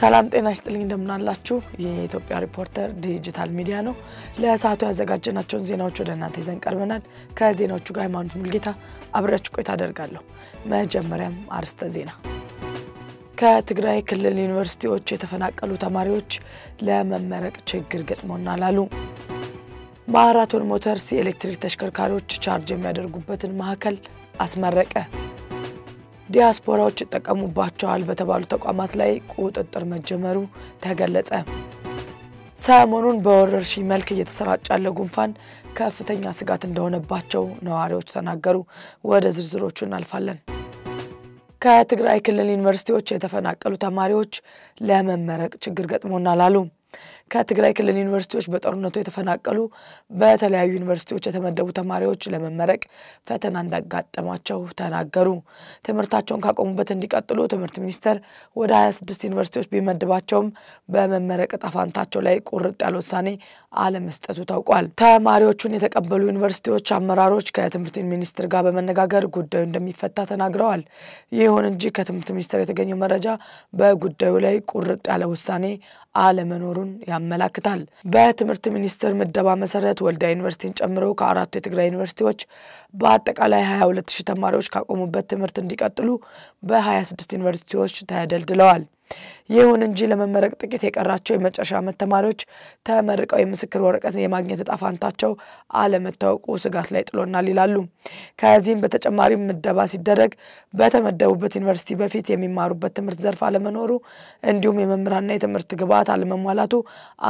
ሰላም ጤና ይስጥልኝ፣ እንደምናላችሁ። የኢትዮጵያ ሪፖርተር ዲጂታል ሚዲያ ነው። ለሰዓቱ ያዘጋጀናቸውን ዜናዎች ወደ እናንተ ይዘን ቀርበናል። ከዜናዎቹ ጋር ሃይማኖት ሙልጌታ አብሬያችሁ ቆይታ አደርጋለሁ። መጀመሪያም አርስተ ዜና። ከትግራይ ክልል ዩኒቨርሲቲዎች የተፈናቀሉ ተማሪዎች ለመመረቅ ችግር ገጥሞናል አሉ። ማራቶን ሞተርስ የኤሌክትሪክ ተሽከርካሪዎች ቻርጅ የሚያደርጉበትን ማዕከል አስመረቀ። ዲያስፖራዎች ይጠቀሙባቸዋል በተባሉ ተቋማት ላይ ቁጥጥር መጀመሩ ተገለጸ። ሰሞኑን በወረርሽኝ መልክ እየተሰራጨ ያለ ጉንፋን ከፍተኛ ስጋት እንደሆነባቸው ነዋሪዎች ተናገሩ። ወደ ዝርዝሮቹ እናልፋለን። ከትግራይ ክልል ዩኒቨርሲቲዎች የተፈናቀሉ ተማሪዎች ለመመረቅ ችግር ገጥሞናል አሉ። ከትግራይ ክልል ዩኒቨርሲቲዎች በጦርነቱ የተፈናቀሉ በተለያዩ ዩኒቨርሲቲዎች የተመደቡ ተማሪዎች ለመመረቅ ፈተና እንዳጋጠማቸው ተናገሩ። ትምህርታቸውን ካቆሙበት እንዲቀጥሉ ትምህርት ሚኒስቴር ወደ 26 ዩኒቨርሲቲዎች ቢመድባቸውም በመመረቅ ዕጣ ፈንታቸው ላይ ቁርጥ ያለ ውሳኔ አለመስጠቱ ታውቋል። ተማሪዎቹን የተቀበሉ ዩኒቨርሲቲዎች አመራሮች ከትምህርት ሚኒስትር ጋር በመነጋገር ጉዳዩ እንደሚፈታ ተናግረዋል። ይሁን እንጂ ከትምህርት ሚኒስቴር የተገኘው መረጃ በጉዳዩ ላይ ቁርጥ ያለ ውሳኔ አለመኖሩን ያመላክታል። በትምህርት ሚኒስቴር ምደባ መሰረት ወልዳ ዩኒቨርሲቲን ጨምሮ ከአራቱ የትግራይ ዩኒቨርሲቲዎች በአጠቃላይ 22 ሺህ ተማሪዎች ካቆሙበት ትምህርት እንዲቀጥሉ በ26 ዩኒቨርሲቲዎች ተደልድለዋል። ይሁን እንጂ ለመመረቅ ጥቂት የቀራቸው የመጨረሻ ዓመት ተማሪዎች ተመርቀው የምስክር ወረቀት የማግኘት እጣ አለመታወቁ ስጋት ላይ ጥሎናል ይላሉ። ከዚህም በተጨማሪ ምደባ ሲደረግ በተመደቡበት ዩኒቨርሲቲ በፊት የሚማሩበት ትምህርት ዘርፍ አለመኖሩ እንዲሁም የመምህራንና የትምህርት ግብዓት አለመሟላቱ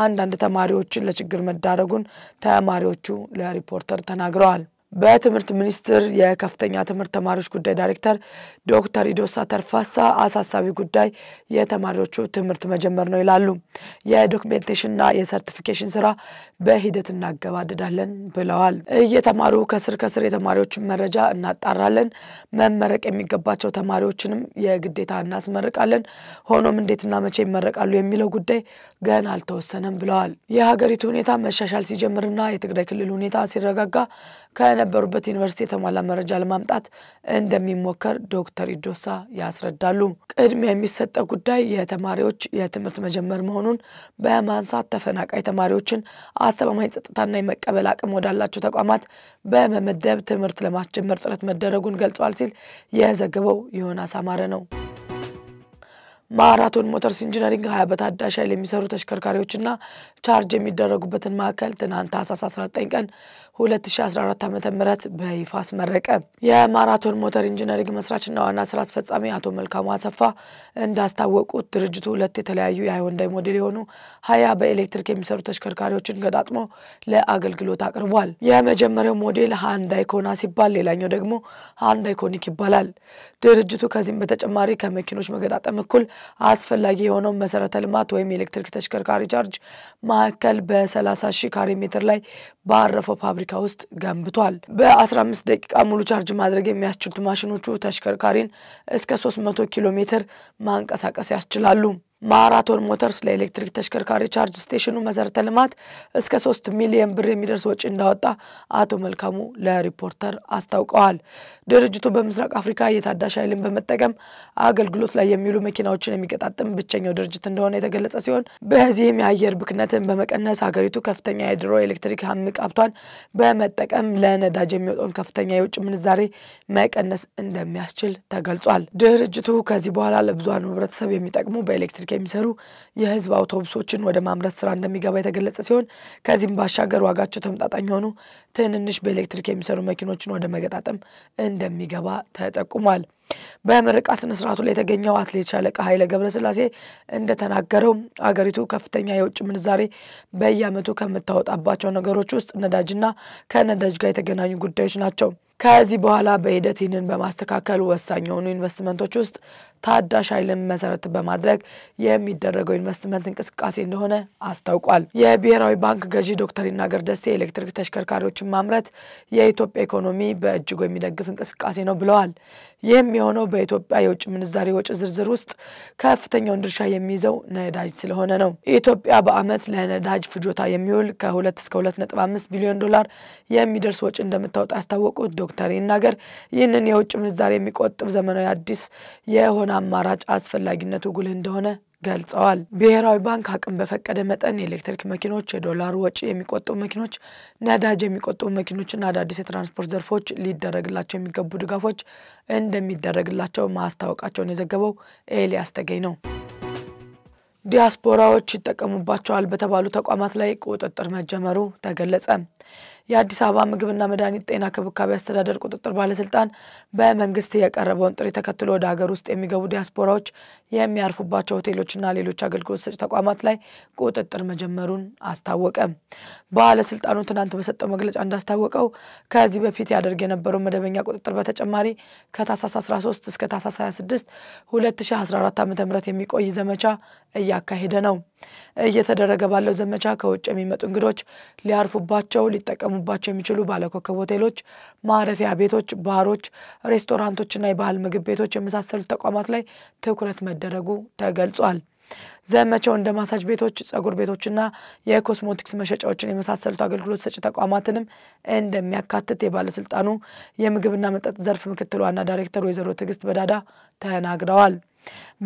አንዳንድ ተማሪዎችን ለችግር መዳረጉን ተማሪዎቹ ለሪፖርተር ተናግረዋል። በትምህርት ሚኒስቴር የከፍተኛ ትምህርት ተማሪዎች ጉዳይ ዳይሬክተር ዶክተር ኢዶሳ ተርፋሳ አሳሳቢ ጉዳይ የተማሪዎቹ ትምህርት መጀመር ነው ይላሉ። የዶክሜንቴሽንና የሰርቲፊኬሽን ስራ በሂደት እናገባድዳለን ብለዋል። እየተማሩ ከስር ከስር የተማሪዎችን መረጃ እናጣራለን። መመረቅ የሚገባቸው ተማሪዎችንም የግዴታ እናስመርቃለን። ሆኖም እንዴትና መቼ ይመረቃሉ የሚለው ጉዳይ ገና አልተወሰነም ብለዋል። የሀገሪቱ ሁኔታ መሻሻል ሲጀምርና የትግራይ ክልል ሁኔታ ሲረጋጋ ከነበሩበት ዩኒቨርሲቲ የተሟላ መረጃ ለማምጣት እንደሚሞከር ዶክተር ኢዶሳ ያስረዳሉ። ቅድሚያ የሚሰጠው ጉዳይ የተማሪዎች የትምህርት መጀመር መሆኑ መሆኑን በማንሳት ተፈናቃይ ተማሪዎችን አስተማማኝ ጸጥታና የመቀበል አቅም ወዳላቸው ተቋማት በመመደብ ትምህርት ለማስጀመር ጥረት መደረጉን ገልጿል ሲል የዘገበው ዮናስ አማረ ነው። ማራቶን ሞተርስ ኢንጂነሪንግ ሀያ በታዳሽ ኃይል የሚሰሩ ተሽከርካሪዎችና ቻርጅ የሚደረጉበትን ማዕከል ትናንት ታህሳስ 19 ቀን 2014 ዓ ም በይፋ አስመረቀ። የማራቶን ሞተር ኢንጂነሪንግ መስራችና ዋና ስራ አስፈጻሚ አቶ መልካሙ አሰፋ እንዳስታወቁት ድርጅቱ ሁለት የተለያዩ የሃይወንዳይ ሞዴል የሆኑ ሀያ በኤሌክትሪክ የሚሰሩ ተሽከርካሪዎችን ገጣጥሞ ለአገልግሎት አቅርቧል። የመጀመሪያው ሞዴል ሃንዳይ ኮና ሲባል ሌላኛው ደግሞ ሃንዳይ ኮኒክ ይባላል። ድርጅቱ ከዚህም በተጨማሪ ከመኪኖች መገጣጠም እኩል አስፈላጊ የሆነው መሰረተ ልማት ወይም የኤሌክትሪክ ተሽከርካሪ ቻርጅ ማዕከል በ30 ሺህ ካሬ ሜትር ላይ ባረፈው ፋብሪካ ውስጥ ገንብቷል። በ15 ደቂቃ ሙሉ ቻርጅ ማድረግ የሚያስችሉት ማሽኖቹ ተሽከርካሪን እስከ 300 ኪሎ ሜትር ማንቀሳቀስ ያስችላሉ። ማራቶን ሞተርስ ለኤሌክትሪክ ተሽከርካሪ ቻርጅ ስቴሽኑ መሰረተ ልማት እስከ ሶስት ሚሊዮን ብር የሚደርስ ወጪ እንዳወጣ አቶ መልካሙ ለሪፖርተር አስታውቀዋል። ድርጅቱ በምስራቅ አፍሪካ የታዳሽ ኃይልን በመጠቀም አገልግሎት ላይ የሚውሉ መኪናዎችን የሚቀጣጥም ብቸኛው ድርጅት እንደሆነ የተገለጸ ሲሆን በዚህም የአየር ብክነትን በመቀነስ ሀገሪቱ ከፍተኛ የድሮ ኤሌክትሪክ እምቅ ሀብቷን በመጠቀም ለነዳጅ የሚወጣውን ከፍተኛ የውጭ ምንዛሬ መቀነስ እንደሚያስችል ተገልጿል። ድርጅቱ ከዚህ በኋላ ለብዙሃኑ ህብረተሰብ የሚጠቅሙ በኤሌክትሪክ የሚሰሩ የህዝብ አውቶቡሶችን ወደ ማምረት ስራ እንደሚገባ የተገለጸ ሲሆን ከዚህም ባሻገር ዋጋቸው ተመጣጣኝ የሆኑ ትንንሽ በኤሌክትሪክ የሚሰሩ መኪኖችን ወደ መገጣጠም እንደሚገባ ተጠቁሟል። በምርቃ ስነ ስርዓቱ ላይ የተገኘው አትሌት ሻለቃ ኃይለ ገብረስላሴ እንደተናገረው አገሪቱ ከፍተኛ የውጭ ምንዛሬ በየአመቱ ከምታወጣባቸው ነገሮች ውስጥ ነዳጅና ከነዳጅ ጋር የተገናኙ ጉዳዮች ናቸው። ከዚህ በኋላ በሂደት ይህንን በማስተካከል ወሳኝ የሆኑ ኢንቨስትመንቶች ውስጥ ታዳሽ ኃይልን መሰረት በማድረግ የሚደረገው ኢንቨስትመንት እንቅስቃሴ እንደሆነ አስታውቋል። የብሔራዊ ባንክ ገዢ ዶክተር ይናገር ደሴ የኤሌክትሪክ ተሽከርካሪዎችን ማምረት የኢትዮጵያ ኢኮኖሚ በእጅጉ የሚደግፍ እንቅስቃሴ ነው ብለዋል። ይህም የሆነው በኢትዮጵያ የውጭ ምንዛሬ ወጪ ዝርዝር ውስጥ ከፍተኛውን ድርሻ የሚይዘው ነዳጅ ስለሆነ ነው። ኢትዮጵያ በዓመት ለነዳጅ ፍጆታ የሚውል ከ2 እስከ 2.5 ቢሊዮን ዶላር የሚደርስ ወጪ እንደምታወጣ ያስታወቁት ዶክተር ይናገር ይህንን የውጭ ምንዛሬ የሚቆጥብ ዘመናዊ አዲስ የሆነ አማራጭ አስፈላጊነቱ ጉልህ እንደሆነ ገልጸዋል። ብሔራዊ ባንክ አቅም በፈቀደ መጠን የኤሌክትሪክ መኪኖች፣ የዶላር ወጪ የሚቆጥቡ መኪኖች፣ ነዳጅ የሚቆጥቡ መኪኖችና አዳዲስ የትራንስፖርት ዘርፎች ሊደረግላቸው የሚገቡ ድጋፎች እንደሚደረግላቸው ማስታወቃቸውን የዘገበው ኤልያስ ተገኝ ነው። ዲያስፖራዎች ይጠቀሙባቸዋል በተባሉ ተቋማት ላይ ቁጥጥር መጀመሩ ተገለጸ። የአዲስ አበባ ምግብና መድኃኒት ጤና ክብካቤ አስተዳደር ቁጥጥር ባለስልጣን በመንግስት የቀረበውን ጥሪ ተከትሎ ወደ ሀገር ውስጥ የሚገቡ ዲያስፖራዎች የሚያርፉባቸው ሆቴሎችና ሌሎች አገልግሎት ሰጭ ተቋማት ላይ ቁጥጥር መጀመሩን አስታወቀ። ባለስልጣኑ ትናንት በሰጠው መግለጫ እንዳስታወቀው ከዚህ በፊት ያደርግ የነበረው መደበኛ ቁጥጥር በተጨማሪ ከታህሳስ 13 እስከ ታህሳስ 26 2014 ዓ ም የሚቆይ ዘመቻ እያካሄደ ነው። እየተደረገ ባለው ዘመቻ ከውጭ የሚመጡ እንግዶች ሊያርፉባቸው ሊጠቀሙ ሊጠቀሙባቸው የሚችሉ ባለኮከብ ሆቴሎች፣ ማረፊያ ቤቶች፣ ባሮች፣ ሬስቶራንቶችና የባህል ምግብ ቤቶች የመሳሰሉት ተቋማት ላይ ትኩረት መደረጉ ተገልጿል። ዘመቻው እንደ ማሳጅ ቤቶች፣ ጸጉር ቤቶችና የኮስሞቲክስ መሸጫዎችን የመሳሰሉት አገልግሎት ሰጪ ተቋማትንም እንደሚያካትት የባለስልጣኑ የምግብና መጠጥ ዘርፍ ምክትል ዋና ዳይሬክተር ወይዘሮ ትዕግስት በዳዳ ተናግረዋል።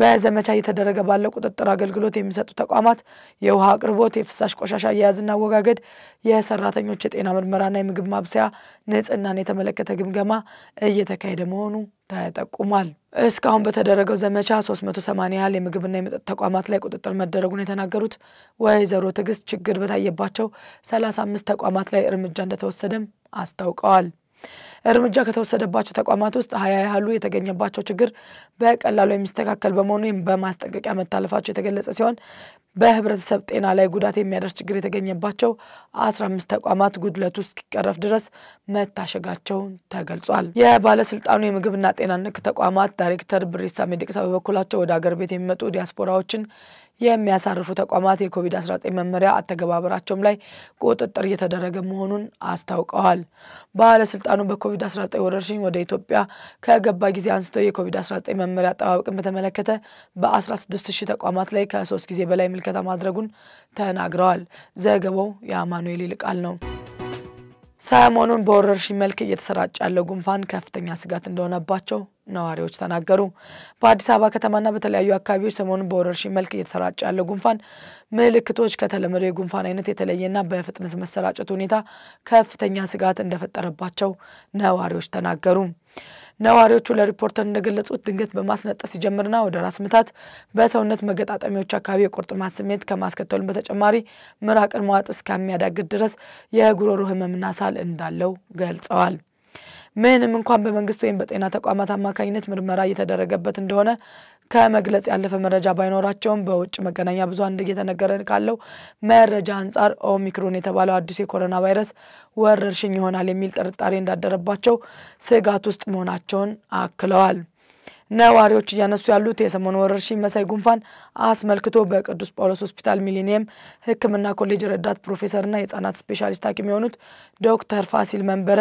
በዘመቻ እየተደረገ ባለው ቁጥጥር አገልግሎት የሚሰጡ ተቋማት የውሃ አቅርቦት፣ የፍሳሽ ቆሻሻ አያያዝና አወጋገድ፣ የሰራተኞች የጤና ምርመራና የምግብ ማብሰያ ንጽህናን የተመለከተ ግምገማ እየተካሄደ መሆኑ ተጠቁሟል። እስካሁን በተደረገው ዘመቻ 380 ያህል የምግብና የመጠጥ ተቋማት ላይ ቁጥጥር መደረጉን የተናገሩት ወይዘሮ ትዕግስት ችግር በታየባቸው 35 ተቋማት ላይ እርምጃ እንደተወሰደም አስታውቀዋል። እርምጃ ከተወሰደባቸው ተቋማት ውስጥ ሀያ ያህሉ የተገኘባቸው ችግር በቀላሉ የሚስተካከል በመሆኑ በማስጠንቀቂያ መታለፋቸው የተገለጸ ሲሆን በህብረተሰብ ጤና ላይ ጉዳት የሚያደርስ ችግር የተገኘባቸው 15 ተቋማት ጉድለቱ እስኪቀረፍ ድረስ መታሸጋቸውን ተገልጿል። የባለስልጣኑ የምግብና ጤና ነክ ተቋማት ዳይሬክተር ብሪሳ ሜዲቅሳ በበኩላቸው ወደ አገር ቤት የሚመጡ ዲያስፖራዎችን የሚያሳርፉ ተቋማት የኮቪድ-19 መመሪያ አተገባበራቸውም ላይ ቁጥጥር እየተደረገ መሆኑን አስታውቀዋል። ባለስልጣኑ በኮቪድ-19 ወረርሽኝ ወደ ኢትዮጵያ ከገባ ጊዜ አንስቶ የኮቪድ-19 መመሪያ አጠባበቅን በተመለከተ በ16 ሺህ ተቋማት ላይ ከሶስት ጊዜ በላይ ምልከታ ማድረጉን ተናግረዋል። ዘገባው የአማኑኤል ይልቃል ነው። ሰሞኑን በወረርሽኝ መልክ እየተሰራጨ ያለው ጉንፋን ከፍተኛ ስጋት እንደሆነባቸው ነዋሪዎች ተናገሩ። በአዲስ አበባ ከተማና በተለያዩ አካባቢዎች ሰሞኑን በወረርሽኝ መልክ እየተሰራጨ ያለው ጉንፋን ምልክቶች ከተለመደው የጉንፋን አይነት የተለየና በፍጥነት መሰራጨት ሁኔታ ከፍተኛ ስጋት እንደፈጠረባቸው ነዋሪዎች ተናገሩ። ነዋሪዎቹ ለሪፖርተር እንደገለጹት ድንገት በማስነጠስ ሲጀምርና ወደ ራስ ምታት፣ በሰውነት መገጣጠሚያዎች አካባቢ የቁርጥማት ስሜት ከማስከተሉን በተጨማሪ ምራቅን መዋጥ እስከሚያዳግድ ድረስ የጉሮሮ ህመምና ሳል እንዳለው ገልጸዋል። ምንም እንኳን በመንግስት ወይም በጤና ተቋማት አማካኝነት ምርመራ እየተደረገበት እንደሆነ ከመግለጽ ያለፈ መረጃ ባይኖራቸውም በውጭ መገናኛ ብዙኃን እየተነገረ ካለው መረጃ አንጻር ኦሚክሮን የተባለው አዲሱ የኮሮና ቫይረስ ወረርሽኝ ይሆናል የሚል ጥርጣሬ እንዳደረባቸው ስጋት ውስጥ መሆናቸውን አክለዋል። ነዋሪዎች እያነሱ ያሉት የሰሞኑ ወረርሽኝ መሳይ ጉንፋን አስመልክቶ በቅዱስ ጳውሎስ ሆስፒታል ሚሊኒየም ሕክምና ኮሌጅ ረዳት ፕሮፌሰርና የህጻናት ስፔሻሊስት ሐኪም የሆኑት ዶክተር ፋሲል መንበረ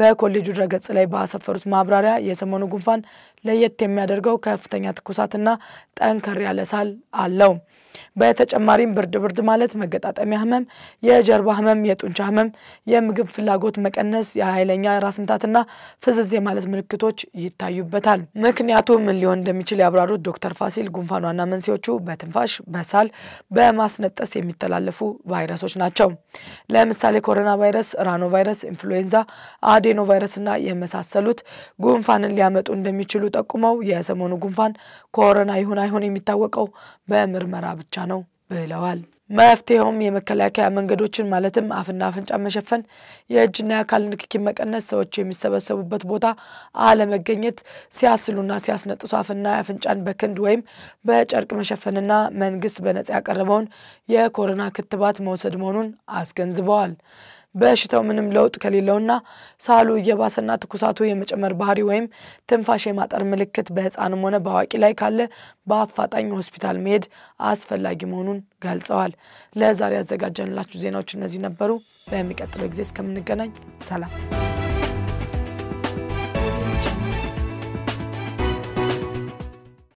በኮሌጁ ድረገጽ ላይ ባሰፈሩት ማብራሪያ የሰሞኑ ጉንፋን ለየት የሚያደርገው ከፍተኛ ትኩሳትና ጠንከር ያለ ሳል አለው። በተጨማሪም ብርድ ብርድ ማለት፣ መገጣጠሚያ ህመም፣ የጀርባ ህመም፣ የጡንቻ ህመም፣ የምግብ ፍላጎት መቀነስ፣ የኃይለኛ ራስ ምታትና ፍዝዝ የማለት ምልክቶች ይታዩበታል። ምክንያቱ ምን ሊሆን እንደሚችል ያብራሩት ዶክተር ፋሲል ጉንፋን ዋና መንስኤዎቹ በትንፋሽ፣ በሳል፣ በማስነጠስ የሚተላለፉ ቫይረሶች ናቸው። ለምሳሌ ኮሮና ቫይረስ፣ ራኖ ቫይረስ፣ ኢንፍሉዌንዛ፣ አዴኖ ቫይረስና የመሳሰሉት ጉንፋንን ሊያመጡ እንደሚችሉ ጠቁመው የሰሞኑ ጉንፋን ኮሮና ይሁን አይሁን የሚታወቀው በምርመራ ብቻ ነው ብለዋል። መፍትሄውም የመከላከያ መንገዶችን ማለትም አፍና አፍንጫ መሸፈን፣ የእጅና የአካል ንክኪ መቀነስ፣ ሰዎች የሚሰበሰቡበት ቦታ አለመገኘት፣ ሲያስሉና ሲያስነጥሱ አፍና አፍንጫን በክንድ ወይም በጨርቅ መሸፈንና መንግስት በነጻ ያቀረበውን የኮሮና ክትባት መውሰድ መሆኑን አስገንዝበዋል። በሽታው ምንም ለውጥ ከሌለውና ሳሉ እየባሰና ትኩሳቱ የመጨመር ባህሪ ወይም ትንፋሽ የማጠር ምልክት በህፃንም ሆነ በአዋቂ ላይ ካለ በአፋጣኝ ሆስፒታል መሄድ አስፈላጊ መሆኑን ገልጸዋል። ለዛሬ ያዘጋጀንላችሁ ዜናዎች እነዚህ ነበሩ። በሚቀጥለው ጊዜ እስከምንገናኝ ሰላም።